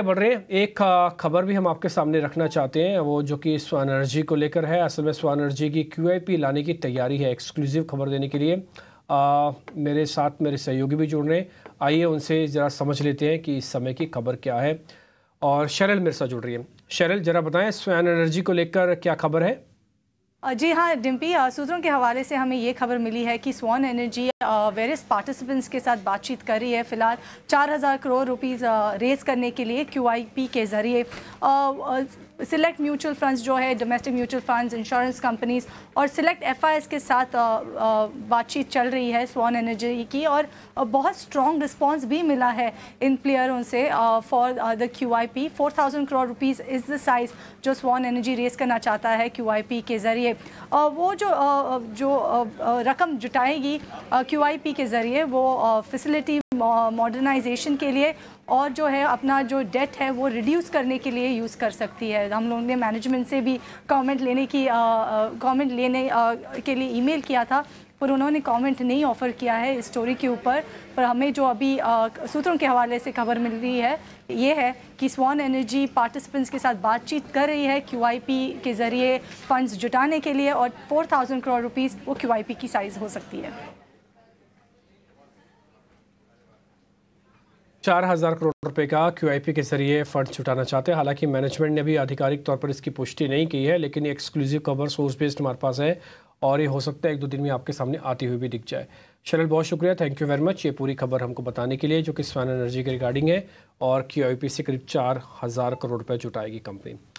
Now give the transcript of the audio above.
बढ़ रहे एक खबर भी हम आपके सामने रखना चाहते हैं वो जो कि स्वानर्जी को लेकर है असल में स्वानर्जी की क्यूआईपी लाने की तैयारी है एक्सक्लूसिव खबर देने के लिए आ, मेरे साथ मेरे सहयोगी भी जुड़ रहे हैं आइए उनसे ज़रा समझ लेते हैं कि इस समय की खबर क्या है और शरल मेरे साथ जुड़ रही है शरल ज़रा बताएं एनर्जी को लेकर क्या खबर है जी हाँ डिम्पी सूत्रों के हवाले से हमें ये खबर मिली है कि स्वान एनर्जी वेरियस पार्टिसिपेंट्स के साथ बातचीत कर रही है फिलहाल 4000 करोड़ रुपीस रेज करने के लिए क्यूआईपी के ज़रिए सिलेक्ट म्यूचुअल फंड्स जो है domestic mutual funds insurance companies और सिलेक्ट एफआईएस के साथ बातचीत चल रही है स्वान एनर्जी की और बहुत स्ट्रॉन्ग रिस्पॉन्स भी मिला है इन प्लेयरों से for the Q I P four thousand crore rupees is the size जो स्वान एनर्जी रेज करना चाहता है क्यू आई पी के ज़रिए वो जो जो रकम जुटाएगी क्यूआईपी के ज़रिए वो फैसिलिटी मॉडर्नाइजेशन के लिए और जो है अपना जो डेट है वो रिड्यूस करने के लिए यूज़ कर सकती है हम लोगों ने मैनेजमेंट से भी कमेंट लेने की कमेंट लेने आ, के लिए ईमेल किया था पर उन्होंने कमेंट नहीं ऑफ़र किया है इस स्टोरी के ऊपर पर हमें जो अभी सूत्रों के हवाले से खबर मिल रही है ये है कि स्वान एनर्जी पार्टिसिपेंट्स के साथ बातचीत कर रही है क्यू के ज़रिए फंड्स जुटाने के लिए और 4000 करोड़ रुपीस वो क्यू की साइज़ हो सकती है चार हज़ार करोड़ रुपए का क्यूआईपी के जरिए फंड छुटाना चाहते हैं हालांकि मैनेजमेंट ने भी आधिकारिक तौर पर इसकी पुष्टि नहीं की है लेकिन ये एक्सक्लूसिव खबर सोर्स बेस्ड हमारे पास है और ये हो सकता है एक दो दिन में आपके सामने आती हुई भी दिख जाए शरल बहुत शुक्रिया थैंक यू वेरी मच ये पूरी खबर हमको बताने के लिए जो कि स्वान एनर्जी के रिगार्डिंग है और क्यू से करीब चार हज़ार करोड़ रुपये जुटाएगी कंपनी